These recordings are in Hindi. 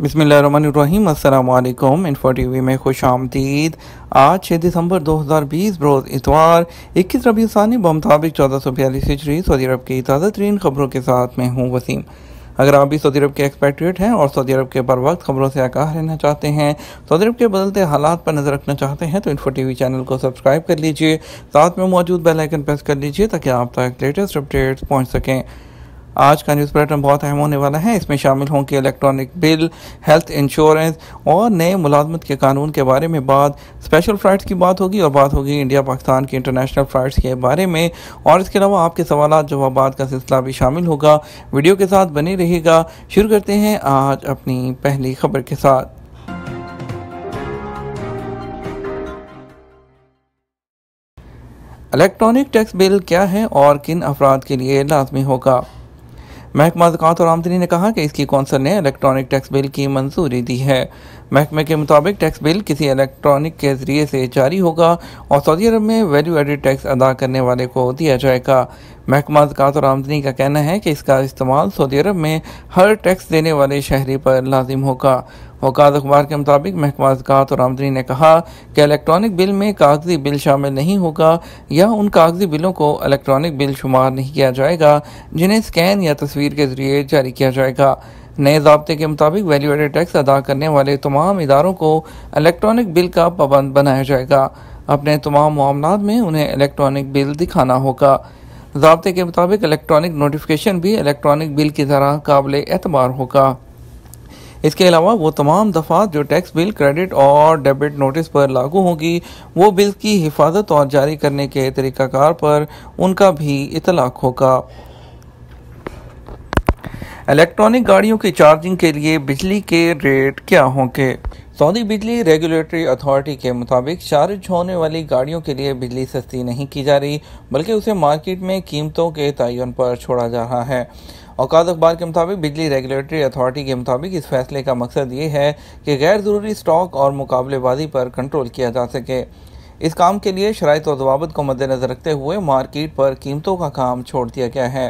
बसमीम अल्लाम इन्फो टी वी में खुश आमदीद आज छः दिसंबर 2020 बरोज़ इतवार इक्कीस रबी ثانی बमताबिक चौदह सौ बयालीस हिजरी सऊदी अरब की ताज़ा तरीन खबरों के साथ मैं हूँ वसीम अगर आप भी सऊदी अरब के एक्सपेक्ट्रेट हैं और सऊदी अरब के बर वक्त खबरों से आगाह रहना चाहते हैं सऊदी अरब के बदलते हालात पर नज़र रखना चाहते हैं तो इन्फो टी वी चैनल को सब्सक्राइब कर लीजिए साथ में मौजूद बेल आइकन प्रेस कर लीजिए ताकि आप तक लेटेस्ट अपडेट्स पहुँच सकें आज का न्यूज़ प्लेटफॉर्म बहुत अहम होने वाला है इसमें शामिल होंगे इलेक्ट्रॉनिक बिल हेल्थ इंश्योरेंस और नए मुलाजमत के कानून के बारे में बात स्पेशल फ्लाइट्स की बात होगी और बात होगी इंडिया पाकिस्तान के इंटरनेशनल फ्लाइट्स के बारे में और इसके अलावा आपके सवाल जवाब का सिलसिला भी शामिल होगा वीडियो के साथ बने रहेगा शुरू करते हैं आज अपनी पहली खबर के साथ इलेक्ट्रॉनिक टैक्स बिल क्या है और किन अफराद के लिए लाजमी होगा महकमा जक़ात और आमदनी ने कहा कि इसकी कौंसल ने इलेक्ट्रॉनिक टैक्स बिल की मंजूरी दी है महकमे के मुताबिक टैक्स बिल किसी इलेक्ट्रॉनिक के जरिए से जारी होगा और सऊदी अरब में वैल्यू एडिड टैक्स अदा करने वाले को दिया जाएगा महकमा जक़ात और आमदनी का कहना है कि इसका इस्तेमाल सऊदी अरब में हर टैक्स देने वाले शहरी पर लाजिम होगा वकाद अखबार के मुताबिक महकमा ज़क़ात और आमदनी ने कहा कि इलेक्ट्रॉनिक बिल में कागजी बिल शामिल नहीं होगा या उन कागजी बिलों को इलेक्ट्रॉनिक बिल शुमार नहीं किया जाएगा जिन्हें स्कैन या तस्वीर के ज़रिए जारी किया जाएगा नए जबते के मुताबिक वैल्यू एडेड टैक्स अदा करने वाले तमाम इदारों को इलेक्ट्रॉनिक बिल का पाबंद बनाया जाएगा अपने तमाम मामला में उन्हें इलेक्ट्रॉनिक बिल दिखाना होगा जबते के मुताबिक इलेक्ट्रॉनिक नोटिफिकेशन भी इलेक्ट्रॉनिक बिल की तरह काबिल एतबार होगा इसके अलावा वो तमाम दफात जो टैक्स बिल क्रेडिट और डेबिट नोटिस पर लागू होगी वो बिल की हिफाजत और जारी करने के तरीक़ाकार पर उनका भी इतलाक होगा इलेक्ट्रॉनिक गाड़ियों की चार्जिंग के लिए बिजली के रेट क्या होंगे सऊदी बिजली रेगुलेटरी अथॉरिटी के मुताबिक चार्ज होने वाली गाड़ियों के लिए बिजली सस्ती नहीं की जा रही बल्कि उसे मार्केट में कीमतों के तयन पर छोड़ा जा रहा है औकात अखबार के मुताबिक बिजली रेगुलेटरी अथॉरिटी के मुताबिक इस फैसले का मकसद ये है कि गैर ज़रूरी स्टॉक और मुकाबलेबाजी पर कंट्रोल किया जा सके इस काम के लिए शराइ और तो जवाबत को मद्देनज़र रखते हुए मार्केट पर कीमतों का काम छोड़ दिया गया है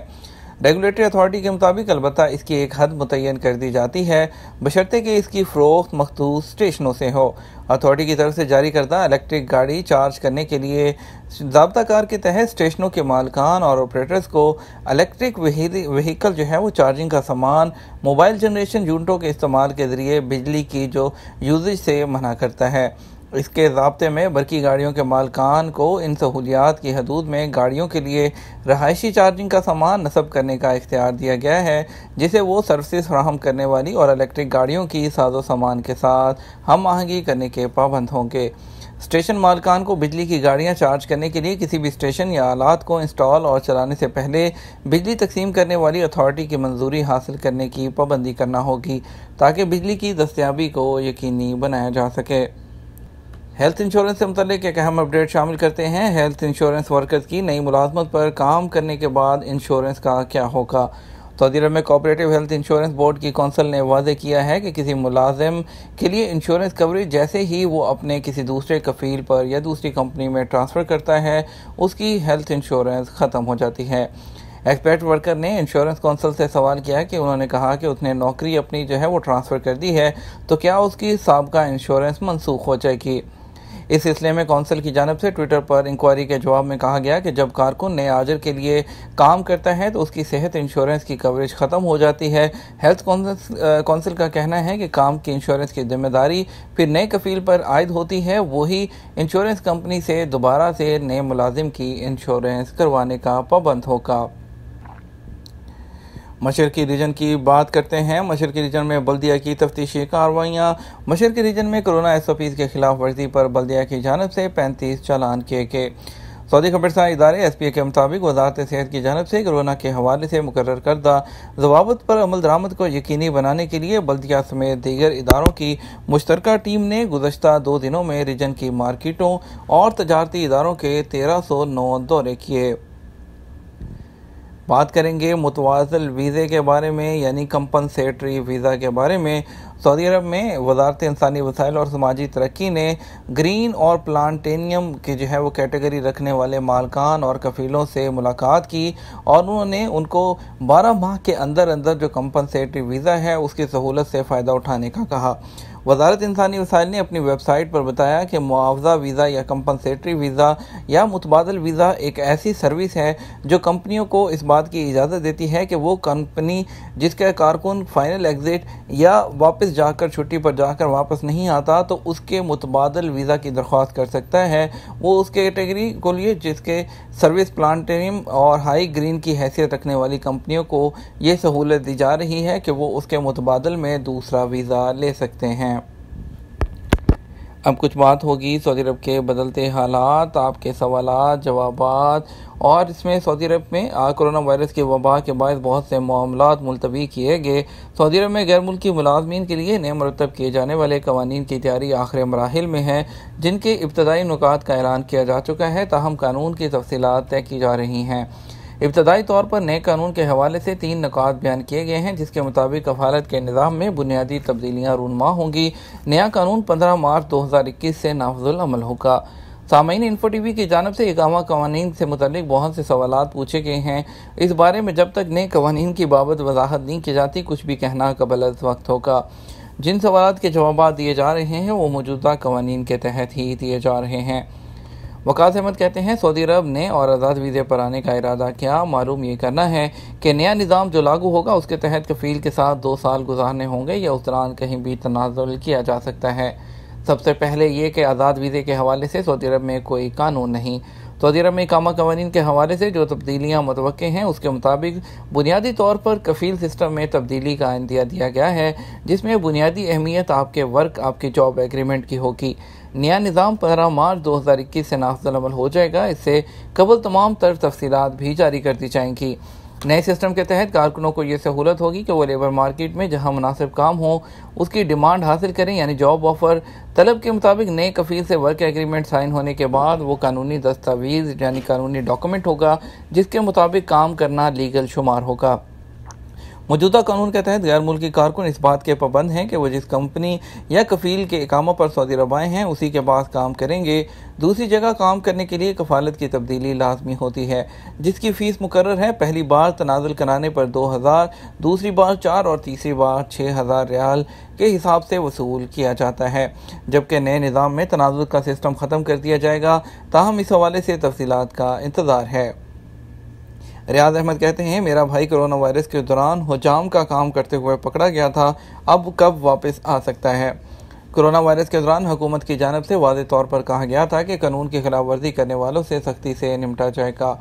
रेगुलेटरी अथॉरिटी के मुताबिक अलबत् इसकी एक हद मुतन कर दी जाती है बशर्ते कि इसकी फ़रोख्त मखदूस स्टेशनों से हो अथॉरिटी की तरफ से जारी करदा इलेक्ट्रिक गाड़ी चार्ज करने के लिए जबताकार के तहत स्टेशनों के मालकान और ऑपरेटर्स को इलेक्ट्रिक वहीकल जो है वो चार्जिंग का सामान मोबाइल जनरेशन यूनिटों के इस्तेमाल के ज़रिए बिजली की जो यूजेज से मना करता है इसके जबते में बरकी गाड़ियों के मालकान को इन सहूलियात की हदूद में गाड़ियों के लिए रहायशी चार्जिंग का सामान नस्ब करने का इख्तियार दिया गया है जिसे वो सर्विस फ्राहम करने वाली और इलेक्ट्रिक गाड़ियों की साजो सामान के साथ हम आहंगी करने के पाबंद होंगे स्टेशन मालकान को बिजली की गाड़ियां चार्ज करने के लिए किसी भी स्टेशन या आलात को इंस्टॉल और चलाने से पहले बिजली तकसीम करने वाली अथॉरिटी की मंजूरी हासिल करने की पाबंदी करना होगी ताकि बिजली की दस्तियाबी को यकीनी बनाया जा सके हेल्थ इंश्योरेंस से मतलब एक अहम अपडेट शामिल करते हैं हेल्थ इंश्योरेंस वर्कर्स की नई मुलाजमत पर काम करने के बाद इंश्योरेंस का क्या होगा सऊदी तो अरब में कोऑपरेटिव हेल्थ इंश्योरेंस बोर्ड की कौंसल ने वाजे किया है कि किसी मुलाजिम के लिए इंश्योरेंस कवरेज जैसे ही वो अपने किसी दूसरे कफील पर या दूसरी कंपनी में ट्रांसफ़र करता है उसकी हेल्थ इंश्योरेंस ख़त्म हो जाती है एक्सपर्ट वर्कर ने इंश्योरेंस कौंसल से सवाल किया कि उन्होंने कहा कि उसने नौकरी अपनी जो है वो ट्रांसफ़र कर दी है तो क्या उसकी सबका इंश्योरेंस मनसूख हो जाएगी इस सिलसिले में कौंसिल की जानब से ट्विटर पर इंक्वायरी के जवाब में कहा गया कि जब कारकुन नए आजर के लिए काम करता है तो उसकी सेहत इंश्योरेंस की कवरेज ख़त्म हो जाती है हेल्थ कौंसिल का कहना है कि काम की इंश्योरेंस की जिम्मेदारी फिर नए कफील पर आयद होती है वही इंश्योरेंस कंपनी से दोबारा से नए मुलाजिम की इंश्योरेंस करवाने का पाबंद होगा मशरकी रीजन की बात करते हैं मशरकी रीजन में बल्दिया की तफ्तीशी कार्रवाइयाँ मशरकी रीजन में कोरोना एस ओ पीज़ के खिलाफ वर्जी पर बल्दिया की जानब से पैंतीस चालान किए गए सऊदी खबरसा इदारे एस पी ए के मुताबिक वजारत सेहत की जानब से कोरोना के हवाले से मुकर करदा जवाबत पर अमल दरामद को यकीनी बनाने के लिए बल्दिया समेत दीगर इदारों की मुश्तरक टीम ने गुजशत दो दिनों में रीजन की मार्केटों और तजारती इदारों के तेरह सौ नौ दौरे किए बात करेंगे मुतवाजल वीज़े के बारे में यानी कंपनसेटरी वीज़ा के बारे में सऊदी अरब में वजारत इंसानी वसाइल और समाजी तरक्की ने ग्रीन और प्लानियम की जो है वो कैटेगरी रखने वाले मालकान और कफ़ीलों से मुलाकात की और उन्होंने उनको 12 माह के अंदर अंदर जो कंपनसेटरी वीज़ा है उसकी सहूलत से फ़ायदा उठाने का कहा वजारत इंसानी वसाइल ने अपनी वेबसाइट पर बताया कि मुआवजा वीज़ा या कंपनसेटरी वीज़ा या मुतबादल वीज़ा एक ऐसी सर्विस है जो कंपनियों को इस बात की इजाज़त देती है कि वो कंपनी जिसका कारकुन फाइनल एग्ज़िट या वापस जाकर छुट्टी पर जाकर वापस नहीं आता तो उसके मुतबादल वीज़ा की दरख्वास्त कर सकता है वो उस कैटेगरी को लिए जिसके सर्विस प्लानियम और हाई ग्रीन की हैसियत रखने वाली कंपनियों को ये सहूलत दी जा रही है कि वो उसके मुतबादल में दूसरा वीज़ा ले सकते हैं अब कुछ बात होगी सऊदी अरब के बदलते हालात आपके सवाल जवाब और इसमें सऊदी अरब में कोरोना वायरस के वबा के बायस बहुत से मामला मुलतवी किए गए सऊदी अरब में गैर मुल्की मुलाजमीन के लिए नए मरतब किए जाने वाले कवानीन की तैयारी आखिरी मराहल में है जिनके इब्तदाई नुकात का ऐलान किया जा चुका है ताहम कानून की तफसीत तय की जा रही हैं इब्तदाई तौर पर नए कानून के हवाले से तीन नकात बयान किए गए हैं जिसके मुताबिक कफालत के निज़ाम में बुनियादी तब्दीलियाँ रूनमा होंगी नया कानून पंद्रह मार्च दो हज़ार इक्कीस से नाफजुलमल होगा सामीन इन्फो टी वी की जानब से इकामा कवानी से मतलब बहुत से सवाल पूछे गए हैं इस बारे में जब तक नए कवानीन की बाबत वजाहत नहीं की जाती कुछ भी कहना कबल वक्त होगा जिन सवाल के जवाब दिए जा रहे हैं वो मौजूदा कवानीन के तहत ही दिए जा रहे हैं वकास अहमद कहते हैं सऊदी अरब ने और आज़ाद वीज़े पर आने का इरादा क्या मालूम ये करना है कि नया निज़ाम जो लागू होगा उसके तहत कफ़ील के साथ दो साल गुजारने होंगे या उस दौरान कहीं भी तनाजुल किया जा सकता है सबसे पहले ये कि आज़ाद वीज़े के हवाले से सऊदी अरब में कोई कानून नहीं सऊदी अरब में इकामा कवानीन के हवाले से जो तब्दीलियाँ मतव हैं उसके मुताबिक बुनियादी तौर पर कफील सिस्टम में तब्दीली का आंदिया दिया गया है जिसमें बुनियादी अहमियत आपके वर्क आपकी जॉब एग्रीमेंट की होगी नया निज़ाम पंद्रह मार्च दो हज़ार इक्कीस से नाफजलमल हो जाएगा इससे कबल तमाम तर तफसी भी जारी कर दी जाएंगी नए सिस्टम के तहत कारकुनों को यह सहूलत होगी कि वो लेबर मार्केट में जहाँ मुनासिब काम हो उसकी डिमांड हासिल करें यानी जॉब ऑफर तलब के मुताबिक नए कफील से वर्क एग्रीमेंट साइन होने के बाद वो कानूनी दस्तावेज़ यानी कानूनी डॉक्यूमेंट होगा जिसके मुताबिक काम करना लीगल शुमार होगा मौजूदा कानून के तहत गैर मुल्की कारकुन इस बात के पाबंद हैं कि वह जिस कंपनी या कफील के इकामों पर सऊदी अरब आए हैं उसी के पास काम करेंगे दूसरी जगह काम करने के लिए कफालत की तब्दीली लाजमी होती है जिसकी फ़ीस मुकर है पहली बार तनाजल कराने पर दो हज़ार दूसरी बार चार और तीसरी बार छः हज़ार रियाल के हिसाब से वसूल किया जाता है जबकि नए निज़ाम में तनाजुल का सिस्टम ख़त्म कर दिया जाएगा ताहम इस हवाले से तफसीत का इंतज़ार है रियाज अहमद कहते हैं मेरा भाई कोरोना वायरस के दौरान हजाम का काम करते हुए पकड़ा गया था अब कब वापस आ सकता है कोरोना वायरस के दौरान हुकूमत की जानब से वाज तौर पर कहा गया था कि कानून की खिलाफ वर्जी करने वालों से सख्ती से निपटा जाएगा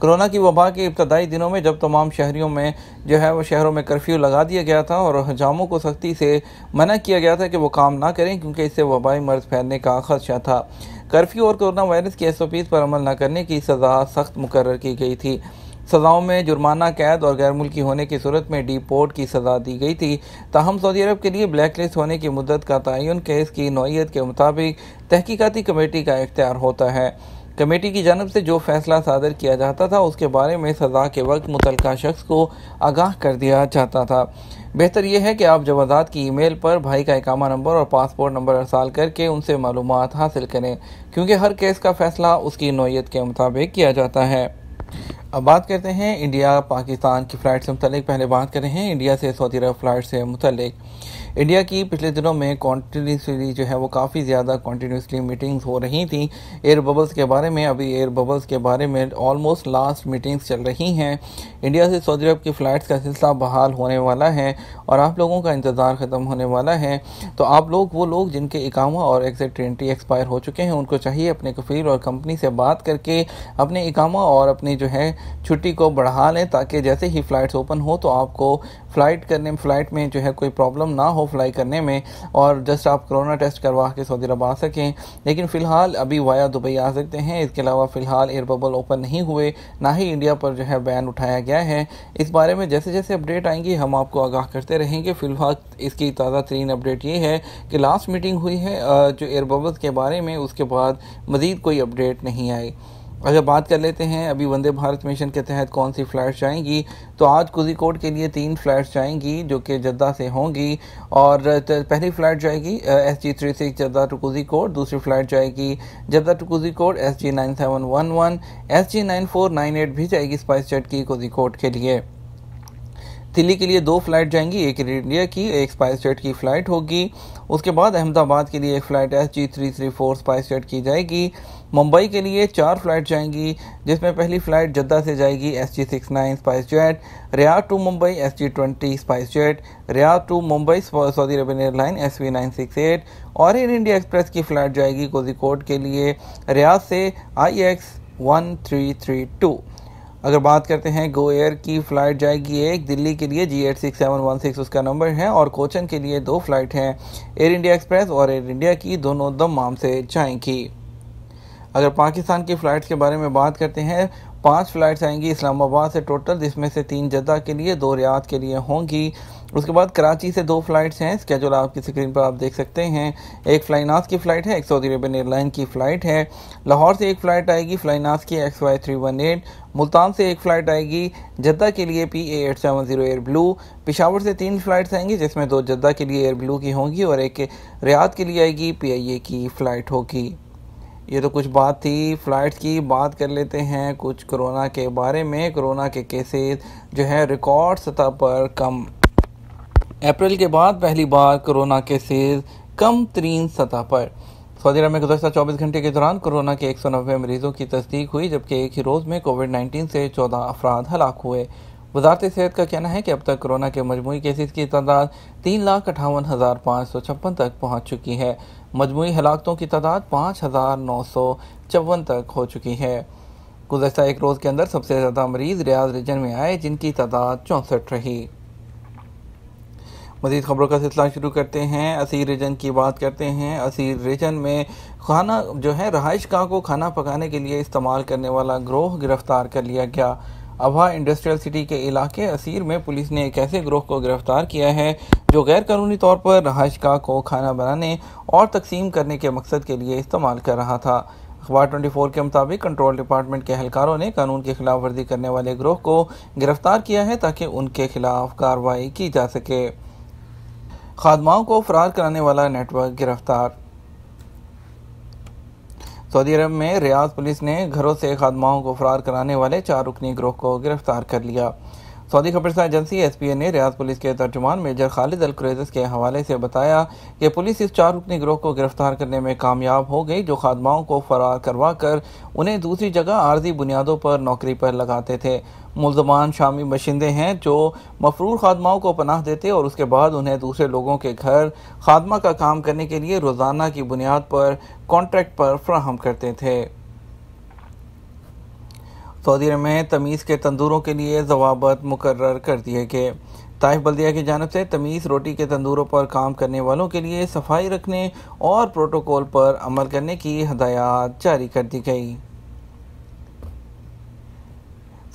कोरोना की वबा के इब्तदाई दिनों में जब तमाम शहरीों में जो है वो शहरों में कर्फ्यू लगा दिया गया था और हजामों को सख्ती से मना किया गया था कि वो काम ना करें क्योंकि इससे वबाई मर्ज फैलने का खदशा था कर्फ्यू और कोरोना वायरस के एस ओ पीज़ पर अमल न करने की सज़ा सख्त मुकर की गई थी सज़ाओं में जुर्माना कैद और गैर मुल्की होने की सूरत में डीपोर्ट की सज़ा दी गई थी ताहम सऊदी अरब के लिए ब्लैक लिस्ट होने की मदद का तयन केस की नौीयत के मुताबिक तहकीकती कमेटी का इख्तियार होता है कमेटी की जानब से जो फैसला सादर किया जाता था उसके बारे में सज़ा के वक्त मुतल शख्स को आगाह कर दिया जाता था बेहतर यह है कि आप जवाजात की ईमेल पर भाई का इकामा नंबर और पासपोर्ट नंबर अरसाल करके उनसे मालूम हासिल करें क्योंकि हर केस का फैसला उसकी नोयत के मुताबिक किया जाता है अब बात करते हैं इंडिया पाकिस्तान की फ़्लाइट से मुतल पहले बात कर रहे हैं इंडिया से सऊदी अरब फ़्लाइट से मुतल इंडिया की पिछले दिनों में कॉन्टीन्यूसली जो है वो काफ़ी ज़्यादा कॉन्टीन्यूसली मीटिंग्स हो रही थी एयर बबल्स के बारे में अभी एयर बबल्स के बारे में ऑलमोस्ट लास्ट मीटिंग्स चल रही हैं इंडिया से सऊदी अरब की फ़्लाइट्स का सिलसिला बहाल होने वाला है और आप लोगों का इंतज़ार ख़त्म होने वाला है तो आप लोग वो लोग जिनके इकामा और एक्सेट ट्वेंटी एक्सपायर हो चुके हैं उनको चाहिए अपने कफील और कंपनी से बात करके अपने इकामा और अपनी जो है छुट्टी को बढ़ा लें ताकि जैसे ही फ़्लाइट्स ओपन हो तो आपको फ़्लाइट करने फ़्लाइट में जो है कोई प्रॉब्लम ना हो फ्लाई करने में और जस्ट आप कोरोना टेस्ट करवा के सऊदी अरब आ सकें लेकिन फ़िलहाल अभी वाया दुबई आ सकते हैं इसके अलावा फ़िलहाल एयर बबल ओपन नहीं हुए ना ही इंडिया पर जो है बैन उठाया गया है इस बारे में जैसे जैसे अपडेट आएंगी हम आपको आगाह करते रहेंगे फ़िलहाल इसकी ताज़ा तरीन अपडेट ये है कि लास्ट मीटिंग हुई है जो एयर बबल्स के बारे में उसके बाद मज़ीद कोई अपडेट नहीं आई अगर अच्छा, बात कर लेते हैं अभी वंदे भारत मिशन के तहत कौन सी फ्लाइट जाएंगी तो आज कुजिकोट के लिए तीन फ्लाइट जाएंगी जो कि जद्दा से होंगी और पहली फ्लाइट जाएगी S G three six Jeddah to कोट दूसरी फ्लाइट जाएगी जद्दा टू कोट S G nine seven one one S G nine four nine eight भी जाएगी स्पाइस जेट की कोट के लिए दिल्ली के लिए दो फ्लाइट जाएंगी एक इंडिया की एक स्पाइस जेट की फ़्लाइट होगी उसके बाद अहमदाबाद के लिए एक flight S G three three four SpiceJet की जाएगी मुंबई के लिए चार फ्लाइट जाएंगी जिसमें पहली फ्लाइट जद्दा से जाएगी S G six nine SpiceJet Riyadh to Mumbai S G twenty SpiceJet Riyadh to Mumbai Saudi Arabian airline S V nine six eight और एयर इंडिया एक्सप्रेस की फ्लाइट जाएगी कोजिकोड के लिए रियाद से I X one three three two अगर बात करते हैं गो एयर की फ़्लाइट जाएगी एक दिल्ली के लिए G eight six seven one six उसका नंबर है और कोचन के लिए दो फ्लाइट हैं एयर इंडिया एक्सप्रेस और एयर इंडिया की दोनों दमाम से जाएंगी अगर पाकिस्तान की फ़्लाइट्स के बारे में बात करते हैं पांच फ़्लाइट्स आएंगी इस्लामाबाद से टोटल जिसमें से तीन जद्दा के लिए दो रियाद के लिए होंगी उसके बाद कराची से दो फ़्लाइट्स हैं स्केजूल आपकी स्क्रीन पर आप देख सकते हैं एक फ्लाइनास की फ़्लाइट है एक सऊदी अरबियन एयरलाइन की फ़्लाइट है लाहौर से एक फ़्लाइट आएगी फ्लाइनास की X Y three one eight Multan से एक फ़्लाइट आएगी जद्दा के लिए P eight seven zero air blue Peshawar से तीन फ़्लाइट्स आएंगी जिसमें दो जद्दा के लिए एयर ब्लू की होंगी और एक रियाद के लिए आएगी पी आई ए की फ़्लाइट होगी ये तो कुछ बात थी फ़्लाइट की बात कर लेते हैं कुछ कोरोना के बारे में कोरोना के केसेस जो है रिकॉर्ड सतह पर कम अप्रैल के बाद पहली बार कोरोना केसेस कम तरीन सतह पर सऊदी अरब में गुजशत चौबीस घंटे के दौरान कोरोना के एक मरीजों की तस्दीक हुई जबकि एक ही रोज़ में कोविड 19 से 14 अफराद हलाक हुए वजारत सेहत का कहना है कि अब तक कोरोना के मजमू केसेस की तादाद तीन लाख अठावन हज़ार पाँच सौ छप्पन तक पहुँच चुकी है मजमू हलाकतों की तादाद पाँच हज़ार नौ सौ चौवन तक हो चुकी है गुजशत एक रोज़ के अंदर सबसे ज़्यादा मरीज़ रियाज रीजन में आए जिनकी तादाद चौंसठ रही मजीद खबरों का सिलसिला शुरू करते हैं असीर रिजन की बात करते हैं असीर रिजन में खाना जो है रहाइश गाह को खाना पकाने के लिए इस्तेमाल करने वाला ग्रोह गिरफ्तार कर लिया गया अभा इंडस्ट्रियल सिटी के इलाके असीर में पुलिस ने एक ऐसे ग्रोह को गिरफ्तार किया है जो गैर कानूनी तौर पर रहायशगाह को खाना बनाने और तकसीम करने के मकसद के लिए इस्तेमाल कर रहा था अखबार 24 के मुताबिक कंट्रोल डिपार्टमेंट के एहलकारों ने कानून की खिलाफ वर्जी करने वाले ग्रोह को गिरफ्तार किया है ताकि उनके खिलाफ कार्रवाई की जा सके खादमाओं को फरार कराने वाला नेटवर्क गिरफ्तार सऊदी अरब में रियाज पुलिस ने घरों से खादमाओं को फरार कराने वाले चार रुकनी ग्रोह को गिरफ्तार कर लिया सऊदी खबरसा एजेंसी एस पी ए ने रियाज पुलिस के तर्जुमान मेजर खालिद अल के हवाले से बताया कि पुलिस इस चार रुकनी ग्रोह को गिरफ्तार करने में कामयाब हो गई जो खादमाओं को फरार करवा कर उन्हें दूसरी जगह आर्जी बुनियादों पर नौकरी पर लगाते थे मुलजमान शामी बशिंदे हैं जो मफरूर खादमाओं को पनाह देते और उसके बाद उन्हें दूसरे लोगों के घर खादमा का काम करने के लिए रोज़ाना की बुनियाद पर कॉन्ट्रैक्ट पर फ्राहम करते थे सऊदी अरब में तमीज़ के तंदूरों के लिए जवाबत मुकर कर दिए गए ताइफ बल्दिया की जानब से तमीज़ रोटी के तंदूरों पर काम करने वालों के लिए सफाई रखने और प्रोटोकॉल पर अमल करने की हदायत जारी कर दी गई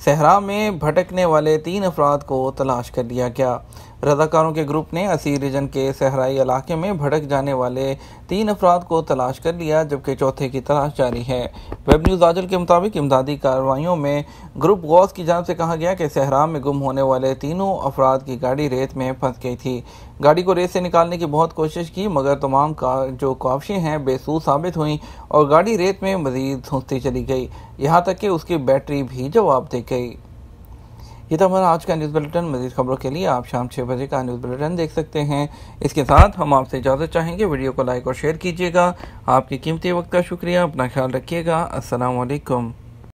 सहरा में भटकने वाले तीन अफराद को तलाश कर लिया गया रजाकारों के ग्रुप ने असी रीजन के सहराई इलाके में भड़क जाने वाले तीन अफराद को तलाश कर लिया जबकि चौथे की तलाश जारी है वेब न्यूज़ आजल के मुताबिक इमदादी कार्रवाइयों में ग्रुप गौस की जान से कहा गया कि सहरा में गुम होने वाले तीनों अफराद की गाड़ी रेत में फंस गई थी गाड़ी को रेत से निकालने की बहुत कोशिश की मगर तमाम का जो कावशें हैं बेसूस साबित हुई और गाड़ी रेत में मजीद धूसती चली गई यहाँ तक कि उसकी बैटरी भी जवाब दे गई ये तो हमारा आज का न्यूज़ बुलेटिन मजीद खबरों के लिए आप शाम छः बजे का न्यूज़ बुलेटिन देख सकते हैं इसके साथ हम आपसे इजाज़त चाहेंगे वीडियो को लाइक और शेयर कीजिएगा आपके कीमती वक्त का शुक्रिया अपना ख्याल रखिएगा असलकम